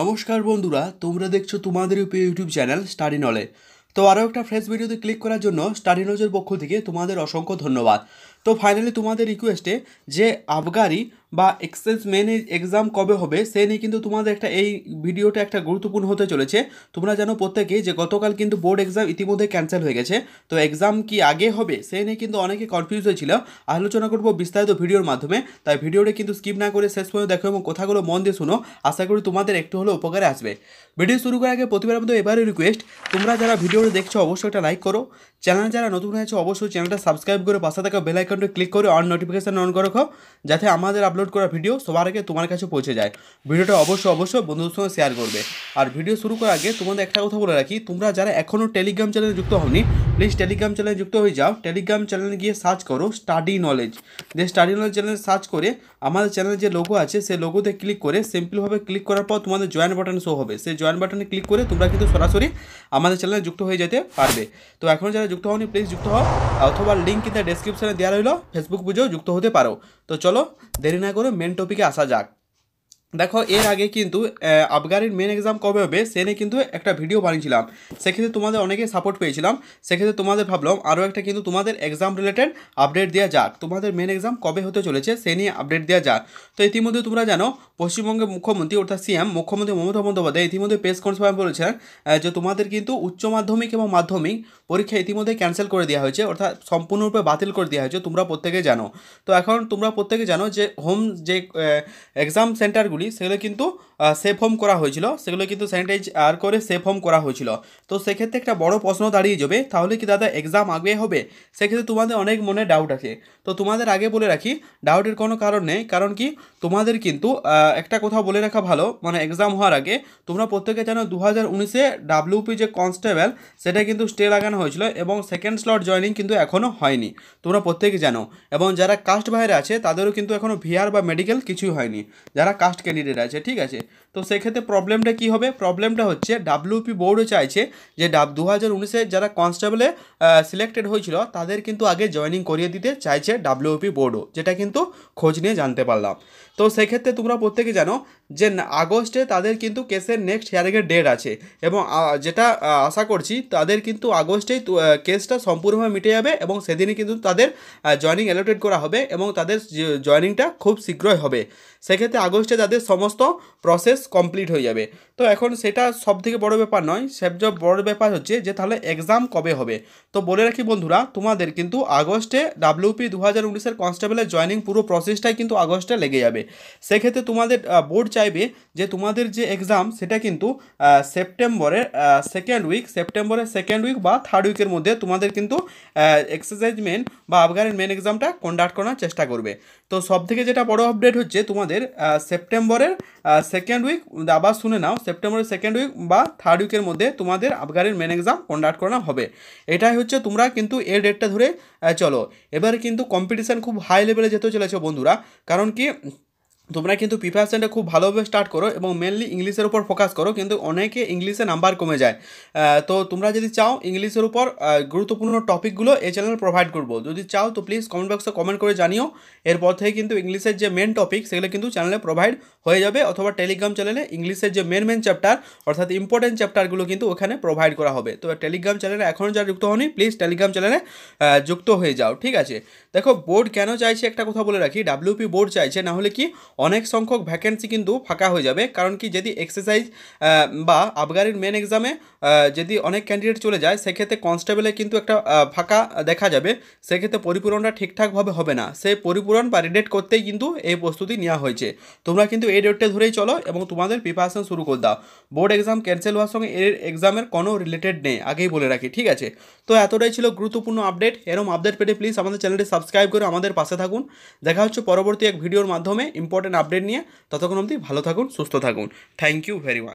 নমস্কার বন্ধুরা তোমরা দেখছো তোমাদের ইউটিউব চ্যানেল স্টাডি নলে তো আরও একটা ফ্রেশ ভিডিওতে ক্লিক করার জন্য স্টাডি নজের পক্ষ থেকে তোমাদের অসংখ্য ধন্যবাদ তো ফাইনালি তোমাদের রিকোয়েস্টে যে আবগারি বা এক্সেস মেনে এক্সাম কবে হবে সে নিয়ে কিন্তু তোমাদের একটা এই ভিডিওটা একটা গুরুত্বপূর্ণ হতে চলেছে তোমরা জানো প্রত্যেকেই যে গতকাল কিন্তু বোর্ড এক্সাম ইতিমধ্যে ক্যান্সেল হয়ে গেছে তো এক্সাম কি আগে হবে সে নিয়ে কিন্তু অনেকে কনফিউজ হয়েছিল আলোচনা করব বিস্তারিত ভিডিওর মাধ্যমে তাই ভিডিওটা কিন্তু স্কিপ না করে শেষ পর্যন্ত দেখো এবং কথাগুলো মন দিয়ে শুনো আশা করি তোমাদের একটু হলেও উপকারে আসবে ভিডিও শুরু করার আগে প্রতিবার মধ্যে এবারে রিকোয়েস্ট তোমরা যারা ভিডিওটা দেখছো অবশ্যই একটা লাইক করো চ্যানেল যারা নতুন হয়েছে অবশ্যই চ্যানেলটা সাবস্ক্রাইব করে পাশে থাকা বেল আইকনটি ক্লিক করে অন নোটিফিকেশান অন করে রাখো যাতে আমাদের আপলোড করা ভিডিও সবার আগে তোমার কাছে পৌঁছে যায় ভিডিওটা অবশ্যই অবশ্যই বন্ধুদের সঙ্গে শেয়ার করবে আর ভিডিও শুরু করার আগে তোমাদের একটা কথা বলে রাখি তোমরা যারা এখনও টেলিগ্রাম চ্যানেলে যুক্ত হওনি প্লিজ টেলিগ্রাম চ্যানেলে যুক্ত হয়ে যাও টেলিগ্রাম চ্যানেলে গিয়ে সার্চ করো স্টাডি নলেজ যে স্টাডি নলেজ চ্যানেলে সার্চ করে আমাদের চ্যানেলে যে লোগো আছে সেই লোগোতে ক্লিক করে সিম্পলভাবে ক্লিক করার পর তোমাদের জয়েন বাটন শো হবে সেই জয়েন বাটনে ক্লিক করে তোমরা কিন্তু সরাসরি আমাদের চ্যানেলে যুক্ত হয়ে যেতে পারবে তো এখন যারা যুক্ত হওনি প্লিজ যুক্ত হও অথবা লিঙ্ক কিন্তু ডেসক্রিপশনে দেওয়া রইল ফেসবুক পুজো যুক্ত হতে পারো তো চলো দেরি না করে মেন টপিকে আসা যাক দেখো এর আগে কিন্তু আবগারির মেন এক্সাম কবে হবে সে নিয়ে কিন্তু একটা ভিডিও বানিয়েছিলাম সেক্ষেত্রে তোমাদের অনেকে সাপোর্ট পেয়েছিলাম সেক্ষেত্রে তোমাদের ভাবলাম আরও একটা কিন্তু তোমাদের এক্সাম রিলেটেড আপডেট দেওয়া যাক তোমাদের মেন এক্সাম কবে হতে চলেছে সে নিয়ে আপডেট দেওয়া যাক তো ইতিমধ্যে তোমরা জানো পশ্চিমবঙ্গের মুখ্যমন্ত্রী অর্থাৎ সিএম মুখ্যমন্ত্রী মমতা বন্দ্যোপাধ্যায় ইতিমধ্যে প্রেস কনফারেন্স বলেছেন যে তোমাদের কিন্তু উচ্চ মাধ্যমিক এবং মাধ্যমিক পরীক্ষা ইতিমধ্যে ক্যান্সেল করে দেওয়া হয়েছে অর্থাৎ সম্পূর্ণরূপে বাতিল করে দেওয়া হয়েছে তোমরা প্রত্যেকে জানো তো এখন তোমরা প্রত্যেকে জানো যে হোম যে এক্সাম সেন্টারগুলি যেগুলি সেগুলো কিন্তু সেফ হোম করা হয়েছিল সেগুলো কিন্তু স্যানিটাইজ আর করে সেফ হোম করা হয়েছিল তো সেক্ষেত্রে একটা বড় প্রশ্ন দাঁড়িয়ে যাবে তাহলে কি দাদা এক্সাম আগে হবে সেক্ষেত্রে তোমাদের অনেক মনে ডাউট আছে তো তোমাদের আগে বলে রাখি ডাউটের কোনো কারণ নেই কারণ কি তোমাদের কিন্তু একটা কথা বলে রাখা ভালো মানে এক্সাম হওয়ার আগে তোমরা প্রত্যেকে জানো দু হাজার উনিশে ডাব্লিউপি যে কনস্টেবল সেটা কিন্তু স্টে লাগানো হয়েছিল এবং সেকেন্ড স্লট জয়নিং কিন্তু এখনও হয়নি তোমরা প্রত্যেকে জানো এবং যারা কাস্ট বাইরে আছে তাদেরও কিন্তু এখনও ভিআর বা মেডিকেল কিছুই হয়নি যারা কাস্টকে ক্যান্ডিডেট আছে ঠিক আছে তো সেক্ষেত্রে প্রবলেমটা কি হবে প্রবলেমটা হচ্ছে ডাব্লিউপি বোর্ডও চাইছে যে ডাব দু হাজার উনিশে যারা কনস্টেবলে সিলেক্টেড হয়েছিল তাদের কিন্তু আগে জয়নিং করিয়ে দিতে চাইছে ডাব্লিউপি বোর্ডও যেটা কিন্তু খোঁজ নিয়ে জানতে পারলাম তো সেক্ষেত্রে তোমরা প্রত্যেকে জানো যে আগস্টে তাদের কিন্তু কেসের নেক্সট হিয়ারিংয়ের ডেট আছে এবং যেটা আশা করছি তাদের কিন্তু আগস্টেই কেসটা সম্পূর্ণভাবে মিটে যাবে এবং সেদিনই কিন্তু তাদের জয়নিং অ্যালোটেড করা হবে এবং তাদের জয়নিংটা খুব শীঘ্রই হবে সেক্ষেত্রে আগস্টে তাদের সমস্ত প্রসেস কমপ্লিট হয়ে যাবে তো এখন সেটা সবথেকে বড় ব্যাপার নয় সবচেয়ে বড় ব্যাপার হচ্ছে যে তাহলে এক্সাম কবে হবে তো বলে রাখি বন্ধুরা তোমাদের কিন্তু আগস্টে ডাব্লিউপি দু হাজার উনিশের কনস্টেবলের জয়নিং পুরো প্রসেসটাই কিন্তু আগস্টে লেগে যাবে সেক্ষেত্রে তোমাদের বোর্ড চাইবে যে তোমাদের যে এক্সাম সেটা কিন্তু সেপ্টেম্বরের সেকেন্ড উইক সেপ্টেম্বরের সেকেন্ড উইক বা থার্ড উইকের মধ্যে তোমাদের কিন্তু এক্সারসাইজ মেন বা আফগানের মেন এক্সামটা কন্ডাক্ট করার চেষ্টা করবে তো সবথেকে যেটা বড় আপডেট হচ্ছে তোমাদের সেপ্টেম্বর সেপ্টেম্বরের সেকেন্ড উইক আবার শুনে নাও সেপ্টেম্বরের সেকেন্ড উইক বা থার্ড উইকের মধ্যে তোমাদের আবগারির মেন এক্সাম কন্ডাক্ট করানো হবে এটাই হচ্ছে তোমরা কিন্তু এ ডেটটা ধরে চলো এবার কিন্তু কম্পিটিশান খুব হাই লেভেলে যেতে চলেছো বন্ধুরা কারণ কি তোমরা কিন্তু প্রিপারেশানটা খুব ভালোভাবে স্টার্ট করো এবং মেনলি ইংলিশের উপর ফোকাস করো কিন্তু অনেকে ইংলিশে নাম্বার কমে যায় তো তোমরা যদি চাও ইংলিশের উপর গুরুত্বপূর্ণ টপিকগুলো এই চ্যানেল প্রোভাইড করবো যদি চাও তো প্লিজ কমেন্ট বক্সে কমেন্ট করে জানিও এরপর থেকে কিন্তু ইংলিশের যে মেন টপিক সেগুলো কিন্তু চ্যানেলে প্রোভাইড হয়ে যাবে অথবা টেলিগ্রাম চ্যানেলে ইংলিশের যে মেন মেন চ্যাপ্টার অর্থাৎ ইম্পর্টেন্ট চ্যাপ্টারগুলো কিন্তু ওখানে প্রোভাইড করা হবে তো টেলিগ্রাম চ্যানেলে এখন যারা যুক্ত হনি প্লিজ টেলিগ্রাম চ্যানেলে যুক্ত হয়ে যাও ঠিক আছে দেখো বোর্ড কেন চাইছে একটা কথা বলে রাখি ডাব্লিউপি বোর্ড চাইছে না হলে কি অনেক সংখ্যক ভ্যাকেন্সি কিন্তু ফাঁকা হয়ে যাবে কারণ কি যদি এক্সারসাইজ বা আবগারির মেন এক্সামে যদি অনেক ক্যান্ডিডেট চলে যায় সেক্ষেত্রে কনস্টেবলে কিন্তু একটা ফাঁকা দেখা যাবে সেক্ষেত্রে পরিপূরণটা ঠিকঠাকভাবে হবে না সে পরিপূরণ বা রিডেট করতেই কিন্তু এই প্রস্তুতি নেওয়া হয়েছে তোমরা কিন্তু এই ডেটটা ধরেই চলো এবং তোমাদের প্রিপারেশন শুরু করে দাও বোর্ড এক্সাম ক্যান্সেল হওয়ার সঙ্গে এর এক্সামের কোনো রিলেটেড নেই আগেই বলে রাখি ঠিক আছে তো এতটাই ছিল গুরুত্বপূর্ণ আপডেট এরম আপডেট পেটে প্লিজ আমাদের চ্যানেলটি সাবস্ক্রাইব করে আমাদের পাশে থাকুন দেখা হচ্ছে পরবর্তী এক ভিডিওর মাধ্যমে ইম্পর্টেন্ট ইম্পর্টেন্ট আপডেট নিয়ে ততক্ষণ অবধি ভালো থাকুন সুস্থ থাকুন থ্যাংক ইউ ভেরি মাচ